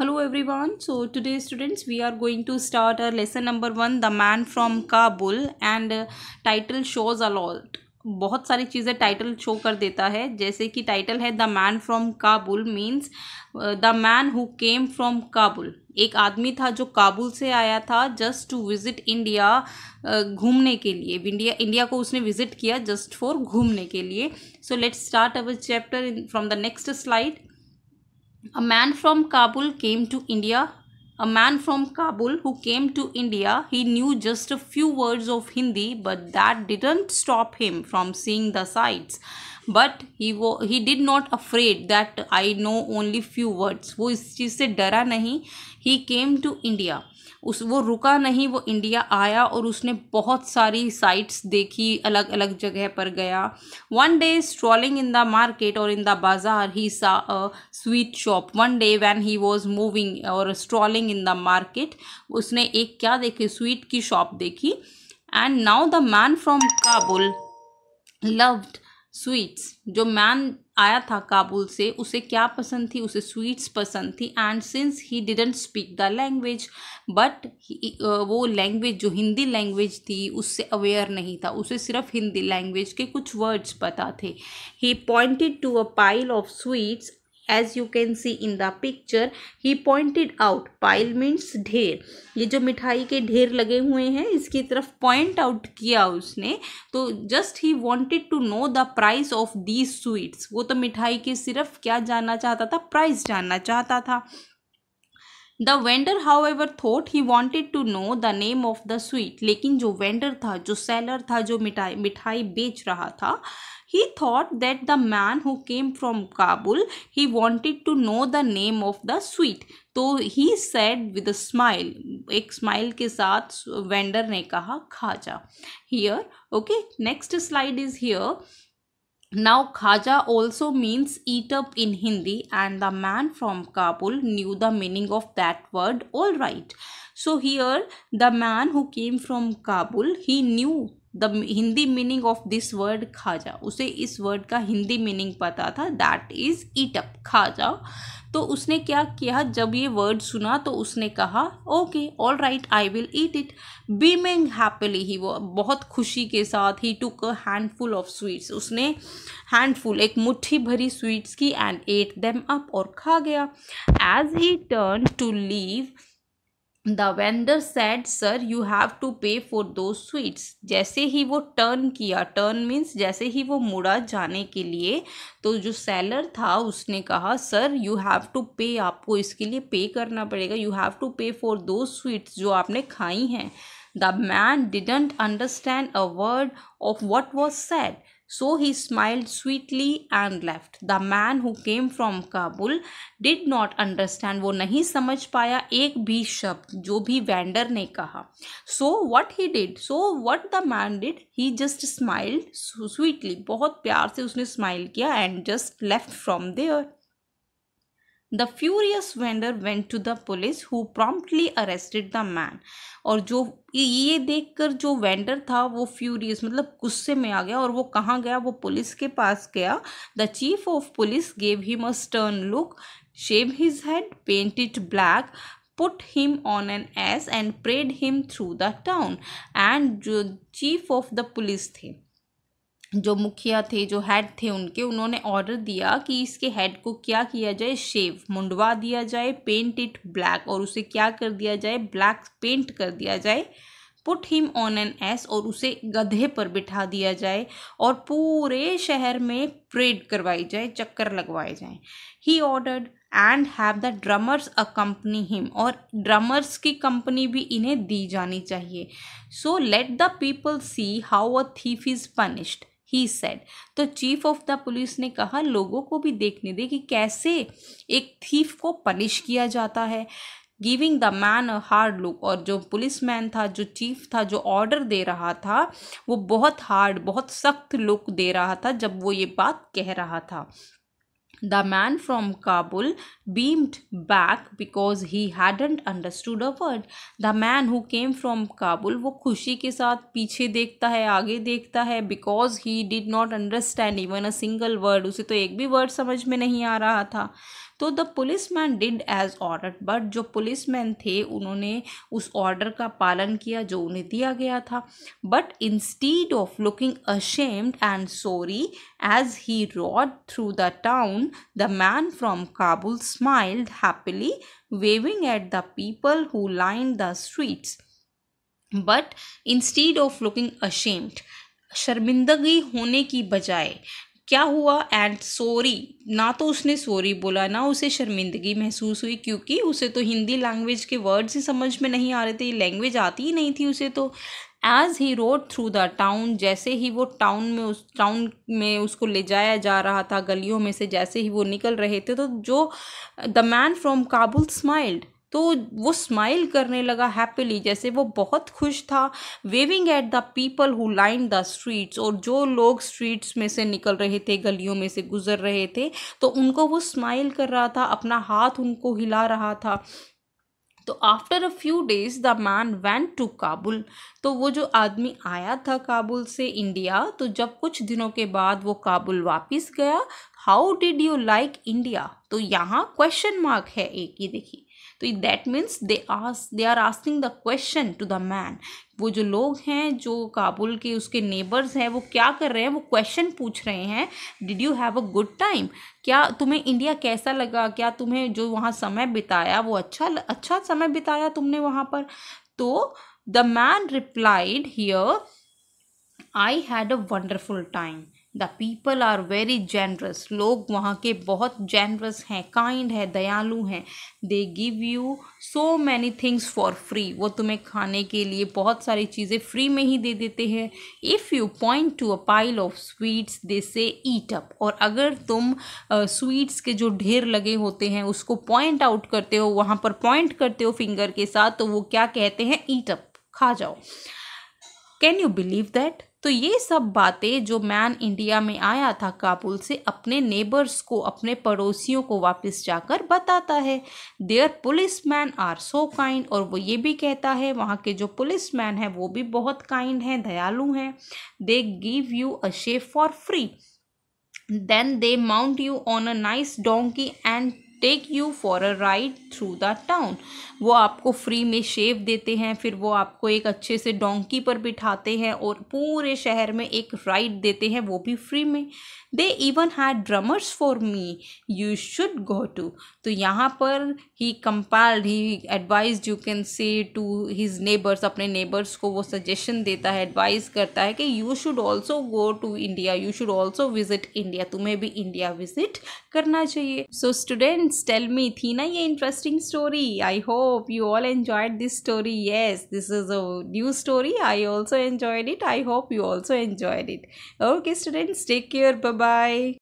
hello everyone so today students we are going to start our uh, lesson number 1 the man from kabul and uh, title shows a lot बहुत सारी चीज़ें title show कर देता है जैसे कि title है the man from Kabul means the man who came from Kabul एक आदमी था जो काबुल से आया था जस्ट टू विज़िट इंडिया घूमने के लिए इंडिया इंडिया को उसने विज़िट किया जस्ट फॉर घूमने के लिए so let's start our chapter from the next slide a man from Kabul came to India. A man from Kabul who came to India, he knew just a few words of Hindi, but that didn't stop him from seeing the sights but he वो he did not afraid that I know only few words वो इस चीज़ से डरा नहीं ही came to India उस वो रुका नहीं वो इंडिया आया और उसने बहुत सारी साइट्स देखी अलग अलग जगह पर गया one day strolling in the market और in the bazaar he saw sweet shop one day when he was moving और स्ट्रॉलिंग इन द मार्केट उसने एक क्या देखी स्वीट की शॉप देखी and now the man from Kabul loved sweets जो man आया था काबुल से उसे क्या पसंद थी उसे स्वीट्स पसंद थी and since he didn't speak the language but वो लैंग्वेज जो हिंदी लैंग्वेज थी उससे अवेयर नहीं था उसे सिर्फ हिंदी लैंग्वेज के कुछ वर्ड्स पता थे he pointed to a pile of sweets as you can see in the picture he pointed out pile means ढेर ये जो मिठाई के ढेर लगे हुए हैं इसकी तरफ पॉइंट आउट किया उसने तो just he wanted to know the price of these sweets वो तो मिठाई के सिर्फ क्या जानना चाहता था प्राइस जानना चाहता था the vendor however thought he wanted to know the name of the sweet लेकिन जो वेंडर था जो सेलर था जो मिठाई मिठाई बेच रहा था He thought that the man who came from Kabul, he wanted to know the name of the sweet. he said with a smile. एक smile के साथ vendor ने कहा खाजा Here, okay. Next slide is here. Now, Khaja also means eat up in Hindi and the man from Kabul knew the meaning of that word all right. so here the man who came from kabul he knew the Hindi meaning of this word जा उसे इस word का Hindi meaning पता था that is eat up जा तो उसने क्या किया जब ये वर्ड सुना तो उसने कहा okay all right I will eat it beaming happily he वो बहुत खुशी के साथ he took a handful of sweets उसने हैंडफुल एक मुट्ठी भरी स्वीट्स की एंड एट देम अप और खा गया as he turn to leave the vendor said sir you have to pay for those sweets जैसे ही वो टर्न किया टर्न मीन्स जैसे ही वो मुड़ा जाने के लिए तो जो सेलर था उसने कहा सर यू हैव टू पे आपको इसके लिए पे करना पड़ेगा you have to pay for those sweets जो आपने खाई हैं the man didn't understand a word of what was said So he smiled sweetly and left. The man who came from Kabul did not understand. wo nahi samajh paya ek bhi shabd jo bhi vendor ne kaha So what he did? So what the man did? He just smiled so sweetly. bahut pyar se usne smile kiya and just left from there. The furious vendor went to the police who promptly arrested the man और जो ये देखकर जो vendor था वो furious मतलब गुस्से में आ गया और वो कहाँ गया वो पुलिस के पास गया the chief of police gave him a stern look shave his head paint it black him on an ass and parade him through the town and जो चीफ ऑफ द पुलिस थे जो मुखिया थे जो head थे उनके उन्होंने order दिया कि इसके हेड को क्या किया जाए शेव मुंडवा दिया जाए पेंट इट ब्लैक और उसे क्या कर दिया जाए ब्लैक पेंट कर दिया जाए put him on an ass और उसे गधे पर बिठा दिया जाए और पूरे शहर में परेड करवाई जाए चक्कर लगवाए जाए he ordered and have the drummers accompany him और ड्रमर्स की कंपनी भी इन्हें दी जानी चाहिए so let the people see how a thief is punished he said तो चीफ ऑफ द पुलिस ने कहा लोगों को भी देखने दे कि कैसे एक थीफ को पनिश किया जाता है giving the man a hard look और जो पुलिस मैन था जो चीफ था जो ऑर्डर दे रहा था वो बहुत हार्ड बहुत सख्त लुक दे रहा था जब वो ये बात कह रहा था the man from Kabul beamed back because he hadn't understood a word the man who came from Kabul वो खुशी के साथ पीछे देखता है आगे देखता है because he did not understand even a single word उसे तो एक भी वर्ड समझ में नहीं आ रहा था तो the policeman did as order but जो पुलिस मैन थे उन्होंने उस ऑर्डर का पालन किया जो उन्हें दिया गया था but instead of looking ashamed and sorry as he rode through the town the man from Kabul smiled happily at the people who line the the but instead of looking ashamed शर्मिंदगी होने की बजाय क्या हुआ and sorry ना तो उसने sorry बोला ना उसे शर्मिंदगी महसूस हुई क्योंकि उसे तो हिंदी लैंग्वेज के वर्ड्स ही समझ में नहीं आ रहे थे लैंग्वेज आती ही नहीं थी उसे तो as he rode through the town जैसे ही वो टाउन में उस टाउन में उसको ले जाया जा रहा था गलियों में से जैसे ही वो निकल रहे थे तो जो the man from Kabul smiled तो वो स्माइल करने लगा हैप्पीली जैसे वो बहुत खुश था waving at the people who line the streets और जो लोग स्ट्रीट्स में से निकल रहे थे गलियों में से गुजर रहे थे तो उनको वो स्माइल कर रहा था अपना हाथ उनको हिला रहा था तो after a few days the man went to Kabul तो वो जो आदमी आया था काबुल से इंडिया तो जब कुछ दिनों के बाद वो काबुल वापस गया how did you like India तो यहाँ क्वेश्चन मार्क है एक ही देखिए तो that means they ask they are asking the question to the man वो जो लोग हैं जो काबुल के उसके नेबर्स हैं वो क्या कर रहे हैं वो क्वेश्चन पूछ रहे हैं did you have a good time क्या तुम्हें इंडिया कैसा लगा क्या तुम्हें जो वहाँ समय बिताया वो अच्छा अच्छा समय बिताया तुमने वहाँ पर तो the man replied here I had a wonderful time the people are very generous लोग वहाँ के बहुत जेनरस हैं काइंड है दयालु हैं they give you so many things for free वो तुम्हें खाने के लिए बहुत सारी चीज़ें फ्री में ही दे देते हैं if you point to a pile of sweets they say eat up और अगर तुम स्वीट्स uh, के जो ढेर लगे होते हैं उसको पॉइंट आउट करते हो वहाँ पर पॉइंट करते हो फिंगर के साथ तो वो क्या कहते हैं ईट अप खा जाओ कैन यू बिलीव दैट तो ये सब बातें जो मैन इंडिया में आया था काबुल से अपने नेबर्स को अपने पड़ोसियों को वापस जाकर बताता है their policemen are so kind और वो ये भी कहता है वहाँ के जो पुलिस मैन हैं वो भी बहुत काइंड हैं दयालु हैं they give you a shave for free then they mount you on a nice donkey and take you for a ride through the town वो आपको फ्री में शेव देते हैं फिर वो आपको एक अच्छे से डोंकी पर बिठाते हैं और पूरे शहर में एक राइड देते हैं वो भी फ्री में they even had drummers for me you should go to तो यहाँ पर he compelled he advise you can say to his neighbours अपने नेबर्स को वो सजेशन देता है एडवाइस करता है कि you should also go to India you should also visit India तुम्हें भी इंडिया विजिट करना चाहिए so so, student tell me thina ye interesting story i hope you all enjoyed this story yes this is a new story i also enjoyed it i hope you also enjoyed it okay students take care bye bye